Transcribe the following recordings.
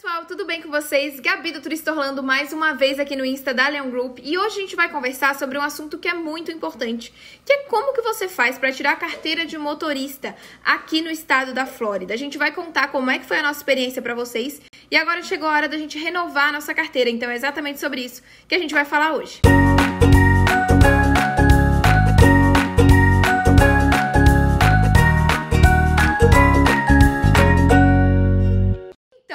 pessoal, tudo bem com vocês? Gabi do Turista Orlando mais uma vez aqui no Insta da Leon Group e hoje a gente vai conversar sobre um assunto que é muito importante, que é como que você faz para tirar a carteira de motorista aqui no estado da Flórida. A gente vai contar como é que foi a nossa experiência para vocês e agora chegou a hora da gente renovar a nossa carteira, então é exatamente sobre isso que a gente vai falar hoje. Música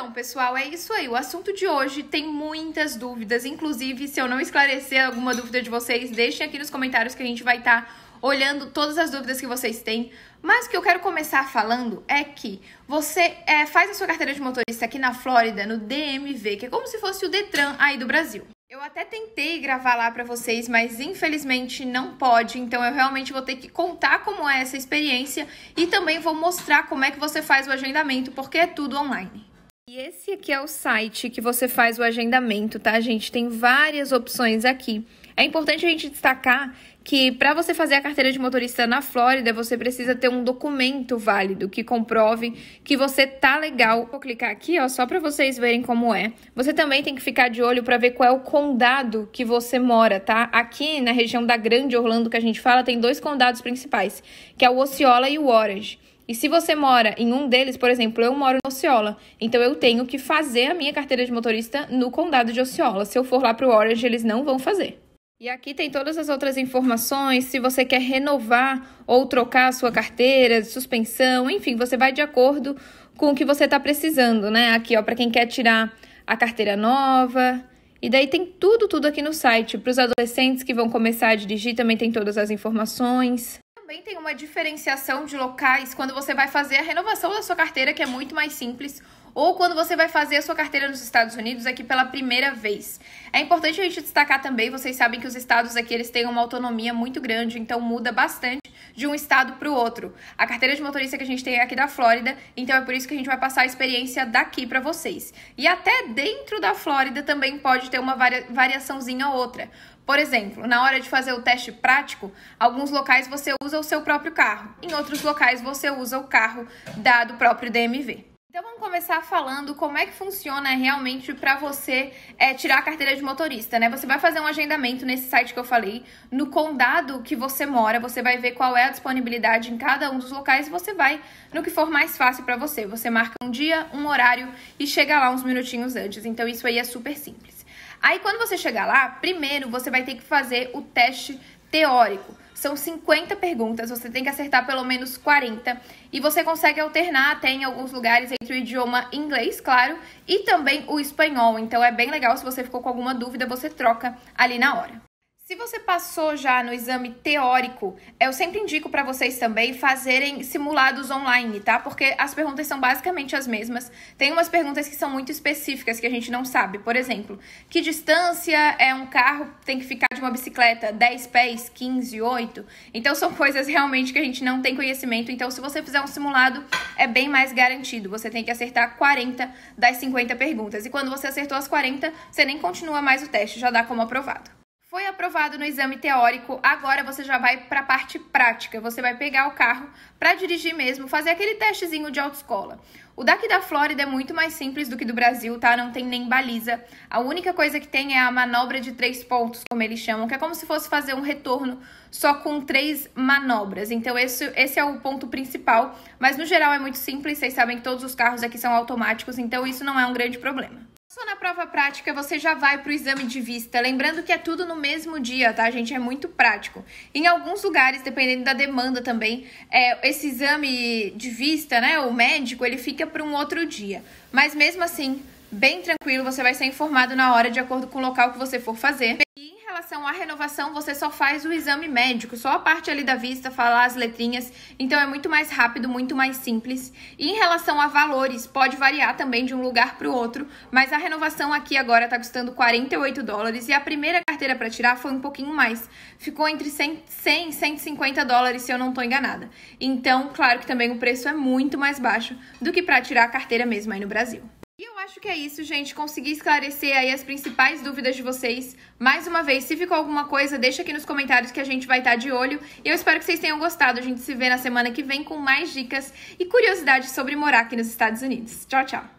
Então, pessoal, é isso aí. O assunto de hoje tem muitas dúvidas. Inclusive, se eu não esclarecer alguma dúvida de vocês, deixem aqui nos comentários que a gente vai estar. Tá olhando todas as dúvidas que vocês têm. Mas o que eu quero começar falando é que você é, faz a sua carteira de motorista aqui na Flórida, no DMV, que é como se fosse o Detran aí do Brasil. Eu até tentei gravar lá para vocês, mas infelizmente não pode, então eu realmente vou ter que contar como é essa experiência e também vou mostrar como é que você faz o agendamento, porque é tudo online. E esse aqui é o site que você faz o agendamento, tá, gente? Tem várias opções aqui. É importante a gente destacar que para você fazer a carteira de motorista na Flórida, você precisa ter um documento válido que comprove que você tá legal. Vou clicar aqui, ó, só para vocês verem como é. Você também tem que ficar de olho para ver qual é o condado que você mora, tá? Aqui na região da Grande Orlando que a gente fala, tem dois condados principais, que é o Osceola e o Orange. E se você mora em um deles, por exemplo, eu moro em Osceola, então eu tenho que fazer a minha carteira de motorista no condado de Osceola. Se eu for lá para o Orange, eles não vão fazer. E aqui tem todas as outras informações, se você quer renovar ou trocar a sua carteira, suspensão, enfim, você vai de acordo com o que você está precisando, né? Aqui, ó, para quem quer tirar a carteira nova. E daí tem tudo, tudo aqui no site. Para os adolescentes que vão começar a dirigir, também tem todas as informações também tem uma diferenciação de locais quando você vai fazer a renovação da sua carteira, que é muito mais simples, ou quando você vai fazer a sua carteira nos Estados Unidos aqui pela primeira vez. É importante a gente destacar também, vocês sabem que os estados aqui eles têm uma autonomia muito grande, então muda bastante de um estado para o outro. A carteira de motorista que a gente tem é aqui da Flórida, então é por isso que a gente vai passar a experiência daqui para vocês. E até dentro da Flórida também pode ter uma variaçãozinha ou outra. Por exemplo, na hora de fazer o teste prático, alguns locais você usa o seu próprio carro, em outros locais você usa o carro dado próprio DMV. Então vamos começar falando como é que funciona realmente para você é, tirar a carteira de motorista, né? Você vai fazer um agendamento nesse site que eu falei, no condado que você mora, você vai ver qual é a disponibilidade em cada um dos locais e você vai no que for mais fácil para você. Você marca um dia, um horário e chega lá uns minutinhos antes. Então isso aí é super simples. Aí quando você chegar lá, primeiro você vai ter que fazer o teste teórico. São 50 perguntas, você tem que acertar pelo menos 40 e você consegue alternar até em alguns lugares entre o idioma inglês, claro, e também o espanhol. Então é bem legal se você ficou com alguma dúvida, você troca ali na hora. Se você passou já no exame teórico, eu sempre indico para vocês também fazerem simulados online, tá? Porque as perguntas são basicamente as mesmas. Tem umas perguntas que são muito específicas que a gente não sabe. Por exemplo, que distância é um carro tem que ficar de uma bicicleta? 10 pés, 15, 8? Então são coisas realmente que a gente não tem conhecimento. Então se você fizer um simulado, é bem mais garantido. Você tem que acertar 40 das 50 perguntas. E quando você acertou as 40, você nem continua mais o teste, já dá como aprovado. Foi aprovado no exame teórico, agora você já vai para a parte prática. Você vai pegar o carro para dirigir mesmo, fazer aquele testezinho de autoescola. O daqui da Flórida é muito mais simples do que do Brasil, tá? Não tem nem baliza. A única coisa que tem é a manobra de três pontos, como eles chamam, que é como se fosse fazer um retorno só com três manobras. Então, esse, esse é o ponto principal. Mas no geral é muito simples, vocês sabem que todos os carros aqui são automáticos, então isso não é um grande problema. Só na prova prática você já vai para o exame de vista, lembrando que é tudo no mesmo dia, tá, gente? É muito prático. Em alguns lugares, dependendo da demanda também, é, esse exame de vista, né, o médico, ele fica para um outro dia. Mas mesmo assim, bem tranquilo, você vai ser informado na hora de acordo com o local que você for fazer relação à renovação, você só faz o exame médico, só a parte ali da vista, falar as letrinhas. Então é muito mais rápido, muito mais simples. E em relação a valores, pode variar também de um lugar para o outro, mas a renovação aqui agora está custando 48 dólares e a primeira carteira para tirar foi um pouquinho mais. Ficou entre 100, 100 e 150 dólares, se eu não estou enganada. Então, claro que também o preço é muito mais baixo do que para tirar a carteira mesmo aí no Brasil acho que é isso, gente. Consegui esclarecer aí as principais dúvidas de vocês. Mais uma vez, se ficou alguma coisa, deixa aqui nos comentários que a gente vai estar tá de olho. E eu espero que vocês tenham gostado. A gente se vê na semana que vem com mais dicas e curiosidades sobre morar aqui nos Estados Unidos. Tchau, tchau!